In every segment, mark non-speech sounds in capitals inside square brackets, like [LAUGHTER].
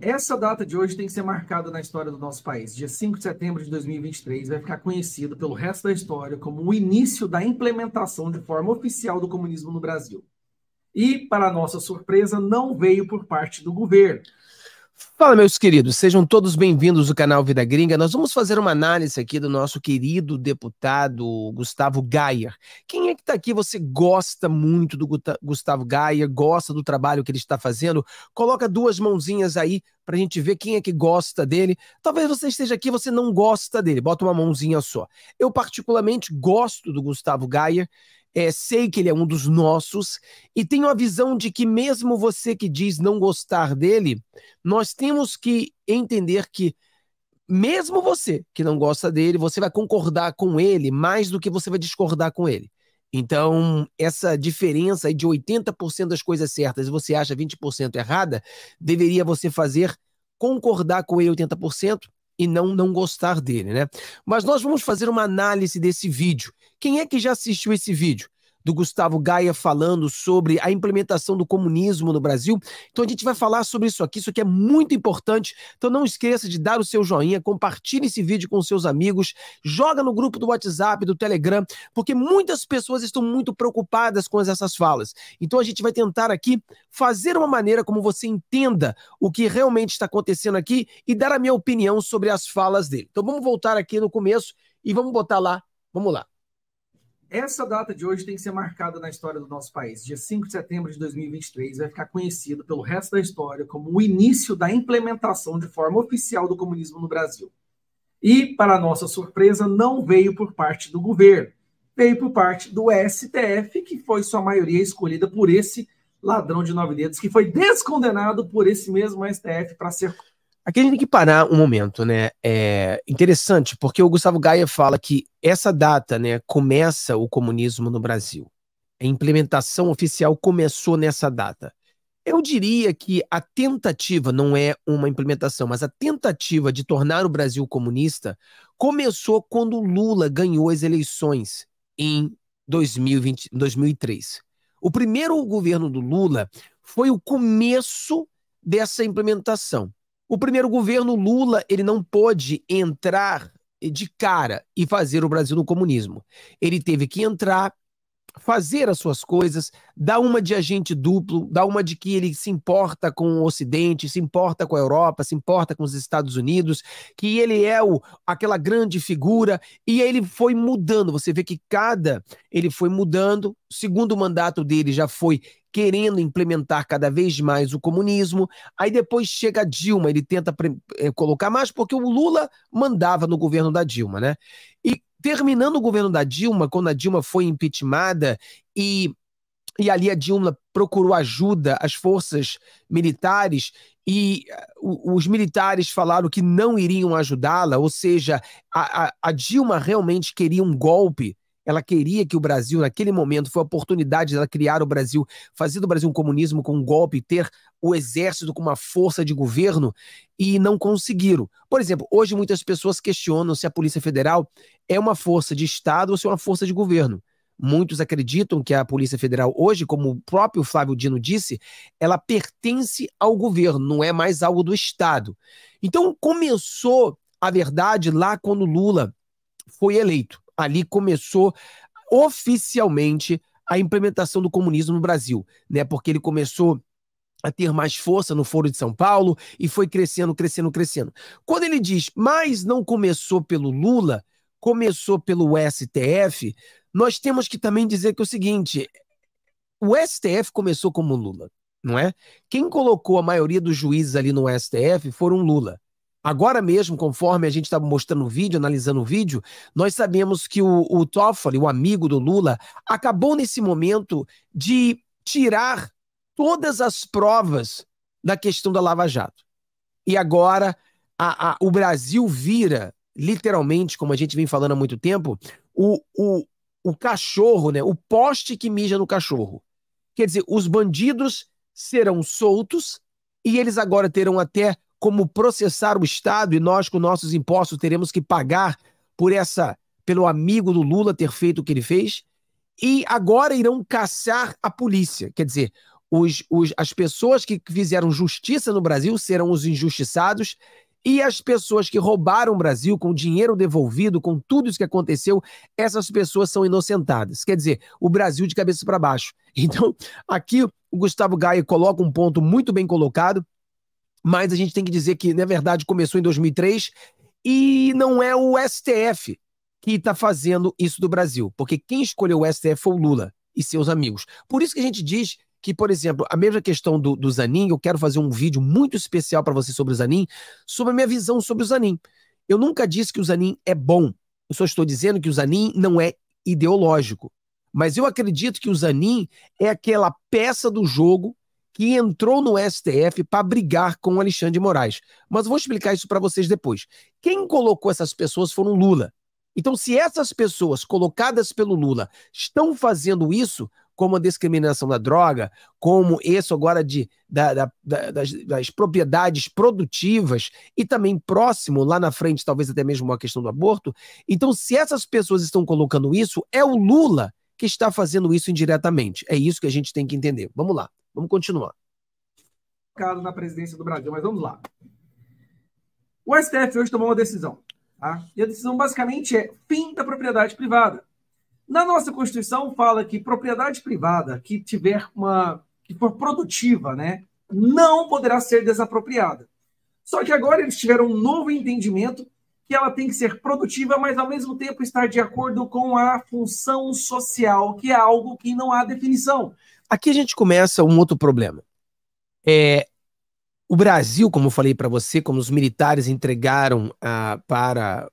Essa data de hoje tem que ser marcada na história do nosso país. Dia 5 de setembro de 2023 vai ficar conhecido pelo resto da história como o início da implementação de forma oficial do comunismo no Brasil. E, para nossa surpresa, não veio por parte do governo. Fala, meus queridos, sejam todos bem-vindos ao canal Vida Gringa. Nós vamos fazer uma análise aqui do nosso querido deputado Gustavo Gaia. Quem é que está aqui? Você gosta muito do Gustavo Gaia? gosta do trabalho que ele está fazendo? Coloca duas mãozinhas aí para a gente ver quem é que gosta dele. Talvez você esteja aqui você não gosta dele, bota uma mãozinha só. Eu, particularmente, gosto do Gustavo Gaia é, sei que ele é um dos nossos e tenho a visão de que, mesmo você que diz não gostar dele, nós temos que entender que, mesmo você que não gosta dele, você vai concordar com ele mais do que você vai discordar com ele. Então, essa diferença de 80% das coisas certas e você acha 20% errada, deveria você fazer concordar com ele 80% e não não gostar dele, né? Mas nós vamos fazer uma análise desse vídeo. Quem é que já assistiu esse vídeo? do Gustavo Gaia falando sobre a implementação do comunismo no Brasil. Então a gente vai falar sobre isso aqui, isso aqui é muito importante. Então não esqueça de dar o seu joinha, compartilhe esse vídeo com seus amigos, joga no grupo do WhatsApp, do Telegram, porque muitas pessoas estão muito preocupadas com essas falas. Então a gente vai tentar aqui fazer uma maneira como você entenda o que realmente está acontecendo aqui e dar a minha opinião sobre as falas dele. Então vamos voltar aqui no começo e vamos botar lá, vamos lá. Essa data de hoje tem que ser marcada na história do nosso país. Dia 5 de setembro de 2023 vai ficar conhecido pelo resto da história como o início da implementação de forma oficial do comunismo no Brasil. E, para nossa surpresa, não veio por parte do governo, veio por parte do STF, que foi sua maioria escolhida por esse ladrão de nove dedos, que foi descondenado por esse mesmo STF para ser Aqui a gente tem que parar um momento, né? É interessante, porque o Gustavo Gaia fala que essa data, né, começa o comunismo no Brasil. A implementação oficial começou nessa data. Eu diria que a tentativa, não é uma implementação, mas a tentativa de tornar o Brasil comunista começou quando Lula ganhou as eleições em 2020, 2003. O primeiro governo do Lula foi o começo dessa implementação. O primeiro governo Lula, ele não pôde entrar de cara e fazer o Brasil no comunismo. Ele teve que entrar fazer as suas coisas, dá uma de agente duplo, dá uma de que ele se importa com o Ocidente, se importa com a Europa, se importa com os Estados Unidos, que ele é o, aquela grande figura, e ele foi mudando. Você vê que cada ele foi mudando, segundo mandato dele já foi querendo implementar cada vez mais o comunismo. Aí depois chega a Dilma, ele tenta eh, colocar mais, porque o Lula mandava no governo da Dilma, né? E terminando o governo da Dilma, quando a Dilma foi impeachmentada e, e ali a Dilma procurou ajuda às forças militares e uh, os militares falaram que não iriam ajudá-la, ou seja, a, a, a Dilma realmente queria um golpe ela queria que o Brasil, naquele momento, foi a oportunidade dela criar o Brasil, fazer do Brasil um comunismo com um golpe, ter o exército com uma força de governo e não conseguiram. Por exemplo, hoje muitas pessoas questionam se a Polícia Federal é uma força de Estado ou se é uma força de governo. Muitos acreditam que a Polícia Federal hoje, como o próprio Flávio Dino disse, ela pertence ao governo, não é mais algo do Estado. Então começou a verdade lá quando Lula foi eleito ali começou oficialmente a implementação do comunismo no Brasil, né? Porque ele começou a ter mais força no Foro de São Paulo e foi crescendo, crescendo, crescendo. Quando ele diz, mas não começou pelo Lula, começou pelo STF, nós temos que também dizer que é o seguinte: o STF começou como Lula, não é? Quem colocou a maioria dos juízes ali no STF foram Lula. Agora mesmo, conforme a gente estava tá mostrando o vídeo, analisando o vídeo, nós sabemos que o, o Toffoli, o amigo do Lula, acabou nesse momento de tirar todas as provas da questão da Lava Jato. E agora a, a, o Brasil vira, literalmente, como a gente vem falando há muito tempo, o, o, o cachorro, né? o poste que mija no cachorro. Quer dizer, os bandidos serão soltos e eles agora terão até como processar o Estado e nós, com nossos impostos, teremos que pagar por essa, pelo amigo do Lula ter feito o que ele fez. E agora irão caçar a polícia. Quer dizer, os, os, as pessoas que fizeram justiça no Brasil serão os injustiçados e as pessoas que roubaram o Brasil com dinheiro devolvido, com tudo isso que aconteceu, essas pessoas são inocentadas. Quer dizer, o Brasil de cabeça para baixo. [LAUGHS] Então, aqui o Gustavo Gaia coloca um ponto muito bem colocado mas a gente tem que dizer que, na verdade, começou em 2003 e não é o STF que está fazendo isso do Brasil, porque quem escolheu o STF foi o Lula e seus amigos. Por isso que a gente diz que, por exemplo, a mesma questão do, do Zanin, eu quero fazer um vídeo muito especial para você sobre o Zanin, sobre a minha visão sobre o Zanin. Eu nunca disse que o Zanin é bom, eu só estou dizendo que o Zanin não é ideológico. Mas eu acredito que o Zanin é aquela peça do jogo que entrou no STF para brigar com Alexandre de Moraes. Mas vou explicar isso para vocês depois. Quem colocou essas pessoas foram Lula. Então, se essas pessoas colocadas pelo Lula estão fazendo isso, como a discriminação da droga, como isso agora de, da, da, das, das, propriedades produtivas e também próximo, lá na frente, talvez até mesmo a questão do aborto. Então, se essas pessoas estão colocando isso, é o Lula que está fazendo isso indiretamente. É isso que a gente tem que entender. Vamos lá. Vamos continuar. Na presidência do Brasil, mas vamos lá. O STF hoje tomou uma decisão. Tá? E a decisão basicamente é fim da propriedade privada. Na nossa Constituição fala que propriedade privada que tiver uma que for produtiva, né, não poderá ser desapropriada. Só que agora eles tiveram um novo entendimento que ela tem que ser produtiva, mas ao mesmo tempo estar de acordo com a função social, que é algo que não há definição. Aqui a gente começa um outro problema. É, o Brasil, como eu falei para você, como os militares entregaram ah, para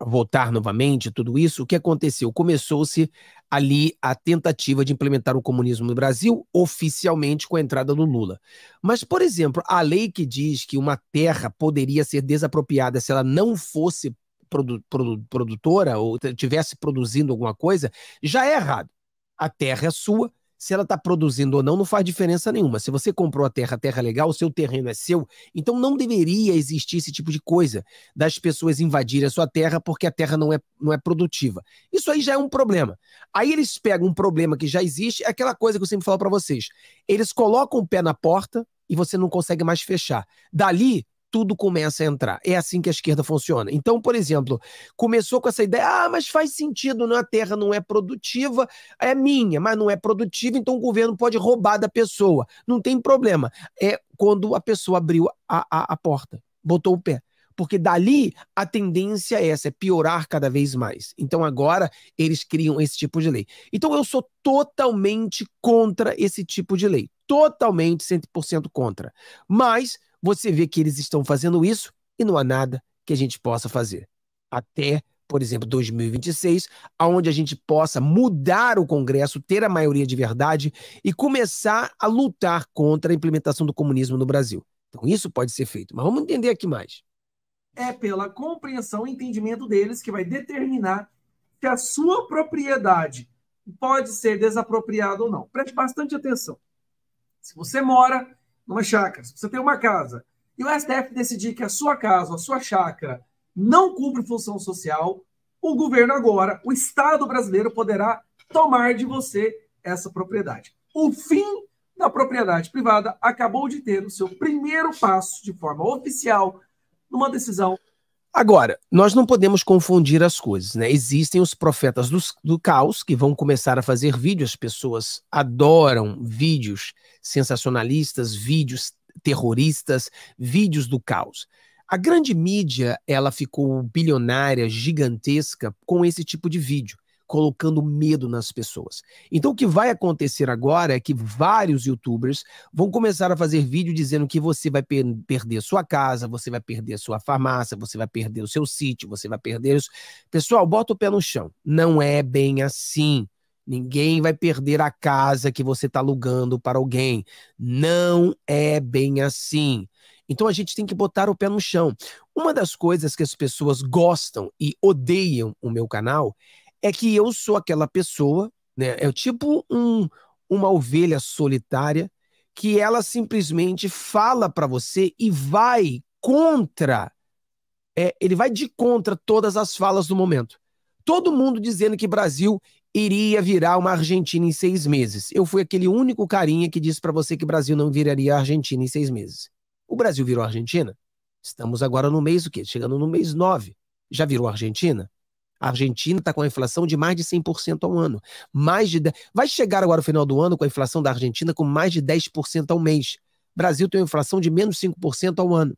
voltar novamente, tudo isso, o que aconteceu? Começou-se ali a tentativa de implementar o comunismo no Brasil, oficialmente com a entrada do Lula. Mas, por exemplo, a lei que diz que uma terra poderia ser desapropriada se ela não fosse produ produ produtora ou tivesse produzindo alguma coisa, já é errado. A terra é sua, se ela está produzindo ou não, não faz diferença nenhuma. Se você comprou a terra, a terra é legal, o seu terreno é seu, então não deveria existir esse tipo de coisa das pessoas invadirem a sua terra porque a terra não é, não é produtiva. Isso aí já é um problema. Aí eles pegam um problema que já existe, é aquela coisa que eu sempre falo para vocês. Eles colocam o pé na porta e você não consegue mais fechar. Dali, tudo começa a entrar. É assim que a esquerda funciona. Então, por exemplo, começou com essa ideia: ah, mas faz sentido, não? É? a terra não é produtiva, é minha, mas não é produtiva, então o governo pode roubar da pessoa. Não tem problema. É quando a pessoa abriu a, a, a porta, botou o pé porque dali a tendência é essa, é piorar cada vez mais. Então agora eles criam esse tipo de lei. Então eu sou totalmente contra esse tipo de lei, totalmente 100% contra. Mas você vê que eles estão fazendo isso e não há nada que a gente possa fazer. Até, por exemplo, 2026, aonde a gente possa mudar o Congresso, ter a maioria de verdade e começar a lutar contra a implementação do comunismo no Brasil. Então, isso pode ser feito. Mas vamos entender aqui mais. É pela compreensão e entendimento deles que vai determinar se a sua propriedade pode ser desapropriada ou não. Preste bastante atenção. Se você mora numa chácara, se você tem uma casa, e o STF decidir que a sua casa, a sua chácara, não cumpre função social, o governo agora, o Estado brasileiro, poderá tomar de você essa propriedade. O fim da propriedade privada acabou de ter o seu primeiro passo de forma oficial numa decisão Agora, nós não podemos confundir as coisas, né? Existem os profetas do, do, caos que vão começar a fazer vídeos. As pessoas adoram vídeos sensacionalistas, vídeos terroristas, vídeos do caos. A grande mídia, ela ficou bilionária, gigantesca com esse tipo de vídeo colocando medo nas pessoas. Então, o que vai acontecer agora é que vários youtubers vão começar a fazer vídeo dizendo que você vai per perder sua casa, você vai perder sua farmácia, você vai perder o seu sítio, você vai perder isso. Pessoal, bota o pé no chão. Não é bem assim. Ninguém vai perder a casa que você está alugando para alguém. Não é bem assim. Então a gente tem que botar o pé no chão. Uma das coisas que as pessoas gostam e odeiam o meu canal é que eu sou aquela pessoa, né? É tipo um, uma ovelha solitária que ela simplesmente fala para você e vai contra, é, ele vai de contra todas as falas do momento. Todo mundo dizendo que Brasil iria virar uma Argentina em seis meses. Eu fui aquele único carinha que disse para você que Brasil não viraria Argentina em seis meses. O Brasil virou Argentina? Estamos agora no mês o quê? Chegando no mês nove. Já virou Argentina? A Argentina está com a inflação de mais de 100% ao ano. Mais de 10... Vai chegar agora o final do ano com a inflação da Argentina com mais de 10% ao mês. Brasil tem uma inflação de menos 5% ao ano.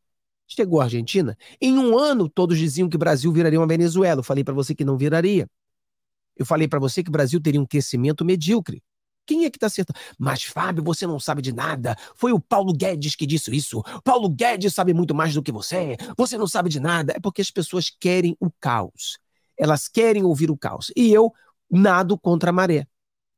Chegou a Argentina. Em um ano, todos diziam que o Brasil viraria uma Venezuela. Eu falei para você que não viraria. Eu falei para você que o Brasil teria um crescimento medíocre. Quem é que está acertando? Mas, Fábio, você não sabe de nada. Foi o Paulo Guedes que disse isso. Paulo Guedes sabe muito mais do que você. Você não sabe de nada. É porque as pessoas querem o caos elas querem ouvir o caos. E eu nado contra a maré.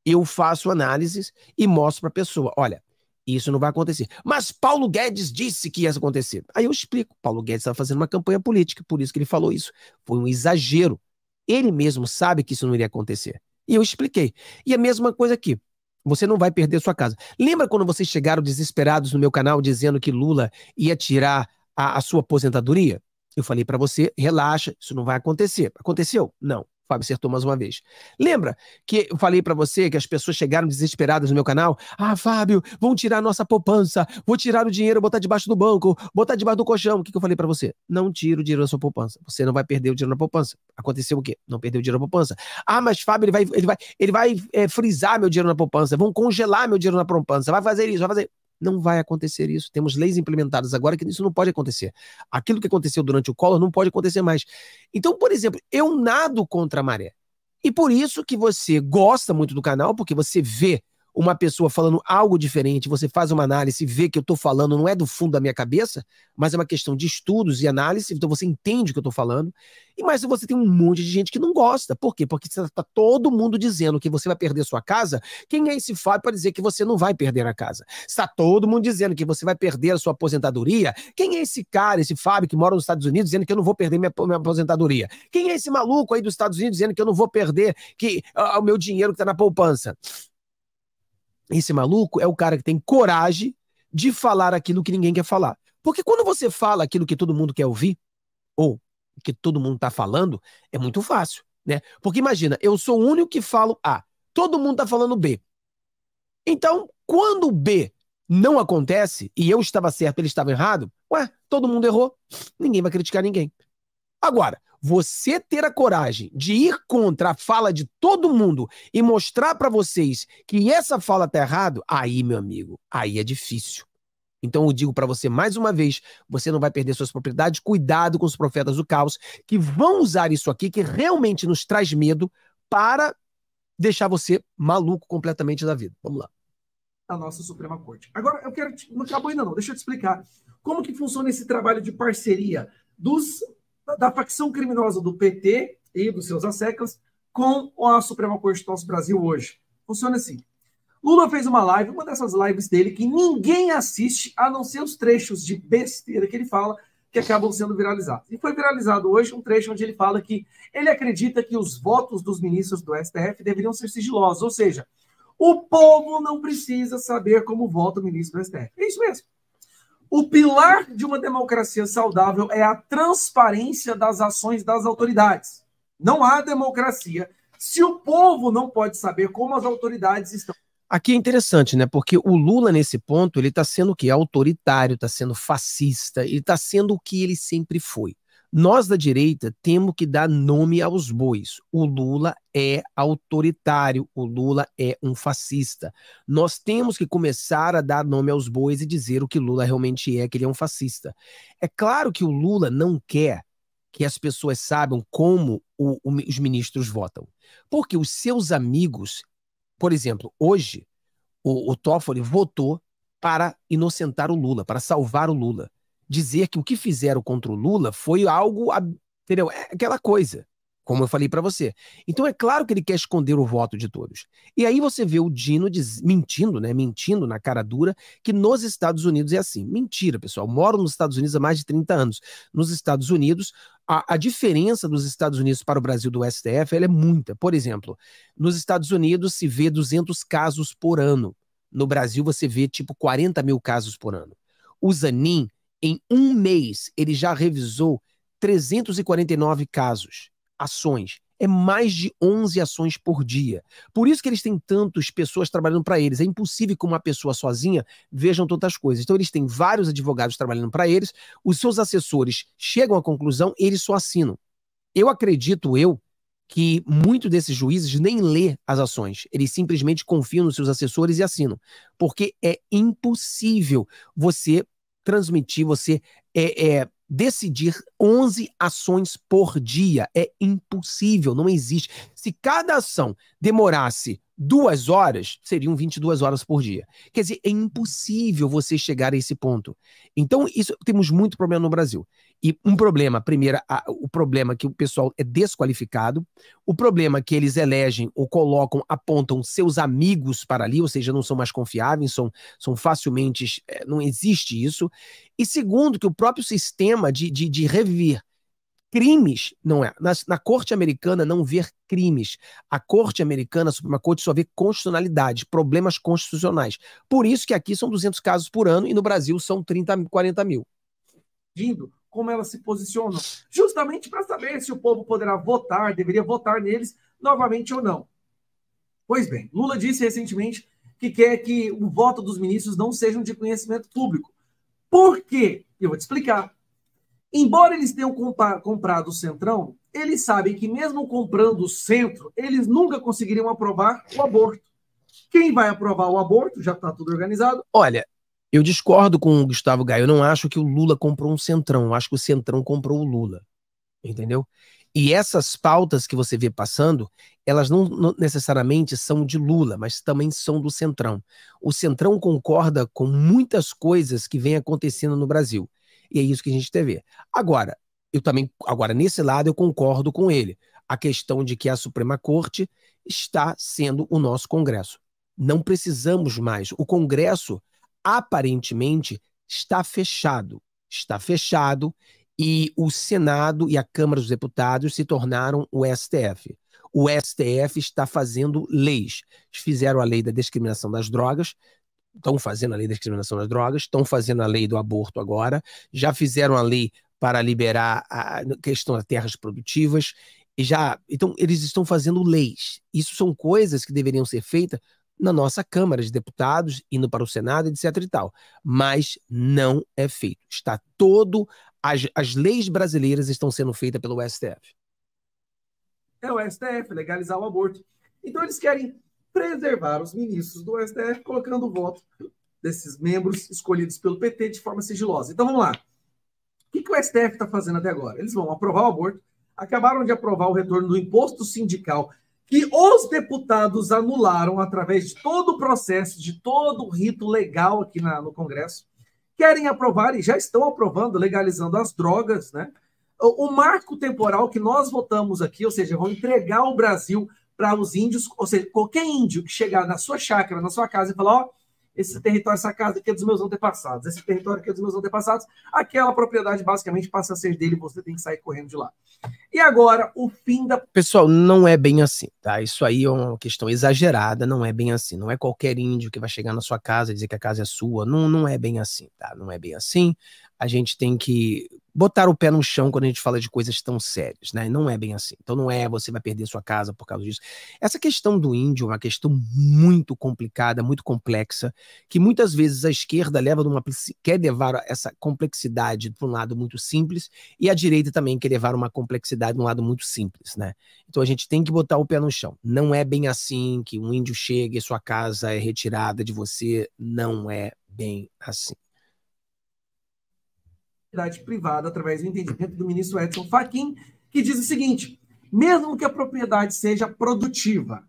Eu faço análises e mostro para a pessoa: olha, isso não vai acontecer. Mas Paulo Guedes disse que ia acontecer. Aí eu explico: Paulo Guedes estava fazendo uma campanha política, por isso que ele falou isso. Foi um exagero. Ele mesmo sabe que isso não iria acontecer. E eu expliquei. E a mesma coisa aqui. Você não vai perder sua casa. Lembra quando vocês chegaram desesperados no meu canal dizendo que Lula ia tirar a, a sua aposentadoria? Eu falei para você, relaxa, isso não vai acontecer. Aconteceu? Não. Fábio acertou mais uma vez. Lembra que eu falei para você que as pessoas chegaram desesperadas no meu canal? Ah, Fábio, vão tirar nossa poupança, vou tirar o dinheiro, botar debaixo do banco, botar debaixo do colchão. O que, que eu falei para você? Não tira o dinheiro da sua poupança. Você não vai perder o dinheiro na poupança. Aconteceu o quê? Não perdeu o dinheiro na poupança. Ah, mas Fábio, ele vai, ele vai, ele vai é, frisar meu dinheiro na poupança, vão congelar meu dinheiro na poupança, vai fazer isso, vai fazer. Não vai acontecer isso. Temos leis implementadas agora que isso não pode acontecer. Aquilo que aconteceu durante o Collor não pode acontecer mais. Então, por exemplo, eu nado contra a maré. E por isso que você gosta muito do canal, porque você vê uma pessoa falando algo diferente, você faz uma análise, vê que eu estou falando, não é do fundo da minha cabeça, mas é uma questão de estudos e análise, então você entende o que eu estou falando. E mais você tem um monte de gente que não gosta. Por quê? Porque está todo mundo dizendo que você vai perder sua casa. Quem é esse Fábio para dizer que você não vai perder a casa? Está todo mundo dizendo que você vai perder a sua aposentadoria. Quem é esse cara, esse Fábio que mora nos Estados Unidos, dizendo que eu não vou perder minha, minha aposentadoria? Quem é esse maluco aí dos Estados Unidos dizendo que eu não vou perder que, uh, o meu dinheiro que está na poupança? esse maluco é o cara que tem coragem de falar aquilo que ninguém quer falar. Porque quando você fala aquilo que todo mundo quer ouvir, ou que todo mundo está falando, é muito fácil, né? Porque imagina, eu sou o único que falo A, todo mundo está falando B. Então, quando o B não acontece, e eu estava certo, ele estava errado, ué, todo mundo errou, ninguém vai criticar ninguém. Agora, você ter a coragem de ir contra a fala de todo mundo e mostrar para vocês que essa fala tá errado, aí, meu amigo, aí é difícil. Então eu digo para você mais uma vez, você não vai perder suas propriedades, cuidado com os profetas do caos que vão usar isso aqui que realmente nos traz medo para deixar você maluco completamente da vida. Vamos lá. A nossa Suprema Corte. Agora eu quero te... não acabou ainda não, deixa eu te explicar como que funciona esse trabalho de parceria dos da facção criminosa do PT e dos seus asseclas com a Suprema Corte do nosso Brasil hoje. Funciona assim. Lula fez uma live, uma dessas lives dele que ninguém assiste, a não ser os trechos de besteira que ele fala, que acabam sendo viralizados. E foi viralizado hoje um trecho onde ele fala que ele acredita que os votos dos ministros do STF deveriam ser sigilosos, ou seja, o povo não precisa saber como vota o ministro do STF. É isso mesmo. O pilar de uma democracia saudável é a transparência das ações das autoridades. Não há democracia se o povo não pode saber como as autoridades estão. Aqui é interessante, né? Porque o Lula, nesse ponto, ele está sendo o quê? Autoritário, está sendo fascista, ele está sendo o que ele sempre foi. Nós da direita temos que dar nome aos bois. O Lula é autoritário, o Lula é um fascista. Nós temos que começar a dar nome aos bois e dizer o que Lula realmente é, que ele é um fascista. É claro que o Lula não quer que as pessoas saibam como o, o, os ministros votam, porque os seus amigos, por exemplo, hoje o, o Toffoli votou para inocentar o Lula, para salvar o Lula dizer que o que fizeram contra o Lula foi algo, entendeu? É aquela coisa, como eu falei para você. Então é claro que ele quer esconder o voto de todos. E aí você vê o Dino diz, mentindo, né? Mentindo na cara dura, que nos Estados Unidos é assim. Mentira, pessoal. moro nos Estados Unidos há mais de 30 anos. Nos Estados Unidos, a, a diferença dos Estados Unidos para o Brasil do STF é muita. Por exemplo, nos Estados Unidos se vê 200 casos por ano. No Brasil você vê tipo 40 mil casos por ano. O Zanin em um mês, ele já revisou 349 casos, ações. É mais de 11 ações por dia. Por isso que eles têm tantas pessoas trabalhando para eles. É impossível que uma pessoa sozinha vejam tantas coisas. Então, eles têm vários advogados trabalhando para eles. Os seus assessores chegam à conclusão eles só assinam. Eu acredito, eu, que muitos desses juízes nem lê as ações, eles simplesmente confiam nos seus assessores e assinam, porque é impossível você transmitir, você é, é, decidir 11 ações por dia. É impossível, não existe. Se cada ação demorasse duas horas seriam 22 horas por dia. Quer dizer, é impossível você chegar a esse ponto. Então, isso temos muito problema no Brasil. E um problema, primeiro, a, o problema que o pessoal é desqualificado, o problema que eles elegem ou colocam, apontam seus amigos para ali, ou seja, não são mais confiáveis, são, são facilmente. É, não existe isso. E segundo, que o próprio sistema de, de, de revir crimes, não é. Na, na, corte americana não ver crimes. A corte americana, a Suprema Corte, só vê constitucionalidade, problemas constitucionais. Por isso que aqui são 200 casos por ano e no Brasil são 30, 40 mil. Vindo como elas se posicionam, justamente para saber se o povo poderá votar, deveria votar neles novamente ou não. Pois bem, Lula disse recentemente que quer que o voto dos ministros não seja de conhecimento público. Por quê? Eu vou te explicar. Embora eles tenham comprado o Centrão, eles sabem que, mesmo comprando o centro, eles nunca conseguiriam aprovar o aborto. Quem vai aprovar o aborto? Já está tudo organizado. Olha, eu discordo com o Gustavo Gaio. Eu não acho que o Lula comprou um centrão. Eu acho que o centrão comprou o Lula. Entendeu? E essas pautas que você vê passando, elas não necessariamente são de Lula, mas também são do Centrão. O Centrão concorda com muitas coisas que vem acontecendo no Brasil. E é isso que a gente teve. ver. Agora, eu também, agora nesse lado eu concordo com ele. A questão de que a Suprema Corte está sendo o nosso Congresso. Não precisamos mais. O Congresso aparentemente está fechado, está fechado e o Senado e a Câmara dos Deputados se tornaram o STF. O STF está fazendo leis. Fizeram a lei da discriminação das drogas, estão fazendo a lei da discriminação das drogas, estão fazendo a lei do aborto agora, já fizeram a lei para liberar a questão das terras produtivas e já, então eles estão fazendo leis. Isso são coisas que deveriam ser feitas na nossa Câmara de Deputados, indo para o Senado, etc e tal. Mas não é feito. Está todo as, as leis brasileiras estão sendo feitas pelo STF. É o STF legalizar o aborto. Então eles querem preservar os ministros do STF, colocando o voto desses membros escolhidos pelo PT de forma sigilosa. Então vamos lá. O que, que o STF está fazendo até agora? Eles vão aprovar o aborto, acabaram de aprovar o retorno do imposto sindical, que os deputados anularam através de todo o processo, de todo o rito legal aqui na, no Congresso. Querem aprovar e já estão aprovando, legalizando as drogas, né? O, o marco temporal que nós votamos aqui, ou seja, vão entregar o Brasil para os índios, ou seja, qualquer índio que chegar na sua chácara, na sua casa e falar, ó, oh, esse território, essa casa aqui é dos meus antepassados, esse território aqui é dos meus antepassados, aquela propriedade basicamente passa a ser dele, você tem que sair correndo de lá. E agora, o fim da. Pessoal, não é bem assim, tá? Isso aí é uma questão exagerada, não é bem assim. Não é qualquer índio que vai chegar na sua casa e dizer que a casa é sua. Não, não é bem assim, tá? Não é bem assim a gente tem que botar o pé no chão quando a gente fala de coisas tão sérias, né? Não é bem assim. Então não é você vai perder sua casa por causa disso. Essa questão do índio é uma questão muito complicada, muito complexa, que muitas vezes a esquerda leva numa quer levar essa complexidade para um lado muito simples e a direita também quer levar uma complexidade um lado muito simples, né? Então a gente tem que botar o pé no chão. Não é bem assim que um índio chega e sua casa é retirada de você, não é bem assim propriedade privada, através do entendimento do ministro Edson Fachin, que diz o seguinte: mesmo que a propriedade seja produtiva,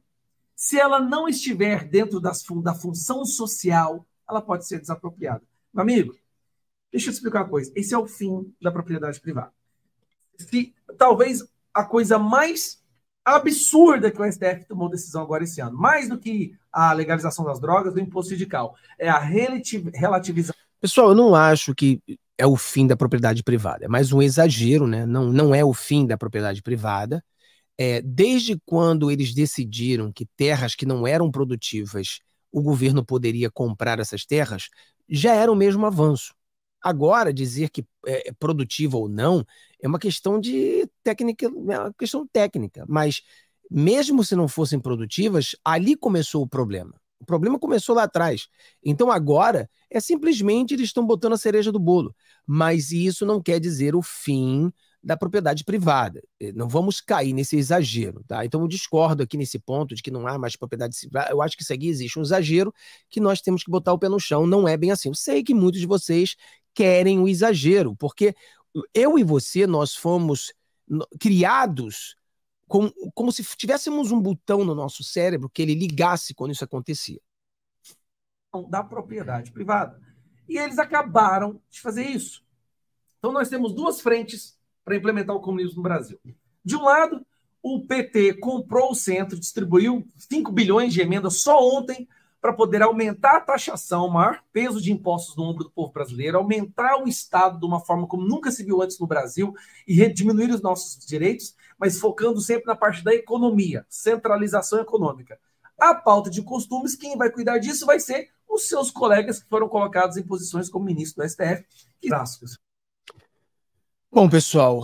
se ela não estiver dentro das, da função social, ela pode ser desapropriada. Meu amigo, deixa eu explicar uma coisa. Esse é o fim da propriedade privada. Se, talvez a coisa mais absurda que o STF tomou decisão agora esse ano, mais do que a legalização das drogas, do imposto sindical, é a relativização. Pessoal, eu não acho que é o fim da propriedade privada. É mais um exagero, né? não, não é o fim da propriedade privada. É, desde quando eles decidiram que terras que não eram produtivas o governo poderia comprar essas terras, já era o mesmo avanço. Agora, dizer que é, é produtiva ou não é uma questão de técnica, é uma questão técnica, mas mesmo se não fossem produtivas, ali começou o problema. O problema começou lá atrás. Então agora é simplesmente eles estão botando a cereja do bolo. Mas isso não quer dizer o fim da propriedade privada. É, não vamos cair nesse exagero, tá? Então eu discordo aqui nesse ponto de que não há mais propriedade privada. Eu acho que isso aqui existe um exagero que nós temos que botar o pé no chão. Não é bem assim. Eu sei que muitos de vocês querem o exagero, porque eu e você nós fomos criados como se tivéssemos um botão no nosso cérebro que ele ligasse quando isso acontecia. Da propriedade privada. E eles acabaram de fazer isso. Então nós temos duas frentes para implementar o comunismo no Brasil. De um lado, o PT comprou o centro, distribuiu 5 bilhões de emendas só ontem para poder aumentar a taxação, maior peso de impostos no ombro do povo brasileiro, aumentar o Estado de uma forma como nunca se viu antes no Brasil e diminuir os nossos direitos, mas focando sempre na parte da economia, centralização econômica. A pauta de costumes, quem vai cuidar disso vai ser os seus colegas que foram colocados em posições como ministro do STF. Que... Bom, pessoal,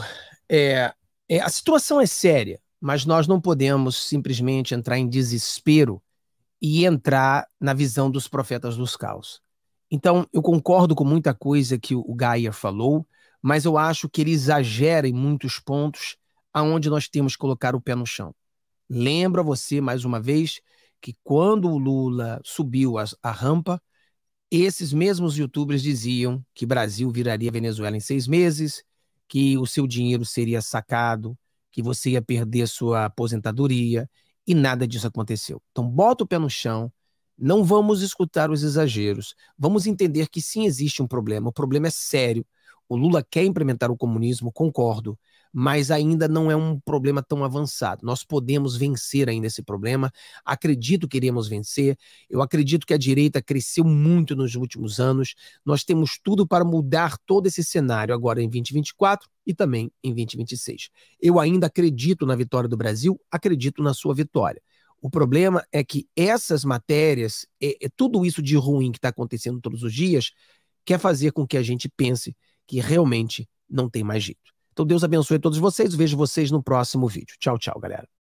é, é, a situação é séria, mas nós não podemos simplesmente entrar em desespero e entrar na visão dos profetas dos caos. Então, eu concordo com muita coisa que o Gaia falou, mas eu acho que ele exagera em muitos pontos aonde nós temos que colocar o pé no chão. Lembra você, mais uma vez, que quando o Lula subiu a, a rampa, esses mesmos youtubers diziam que Brasil viraria Venezuela em seis meses, que o seu dinheiro seria sacado, que você ia perder sua aposentadoria, e nada disso aconteceu. Então, bota o pé no chão, não vamos escutar os exageros. Vamos entender que sim existe um problema. O problema é sério. O Lula quer implementar o comunismo, concordo mas ainda não é um problema tão avançado. Nós podemos vencer ainda esse problema. Acredito que iremos vencer. Eu acredito que a direita cresceu muito nos últimos anos. Nós temos tudo para mudar todo esse cenário agora em 2024 e também em 2026. Eu ainda acredito na vitória do Brasil, acredito na sua vitória. O problema é que essas matérias, é, é tudo isso de ruim que está acontecendo todos os dias, quer fazer com que a gente pense que realmente não tem mais jeito. Então Deus abençoe todos vocês. Vejo vocês no próximo vídeo. Tchau, tchau, galera.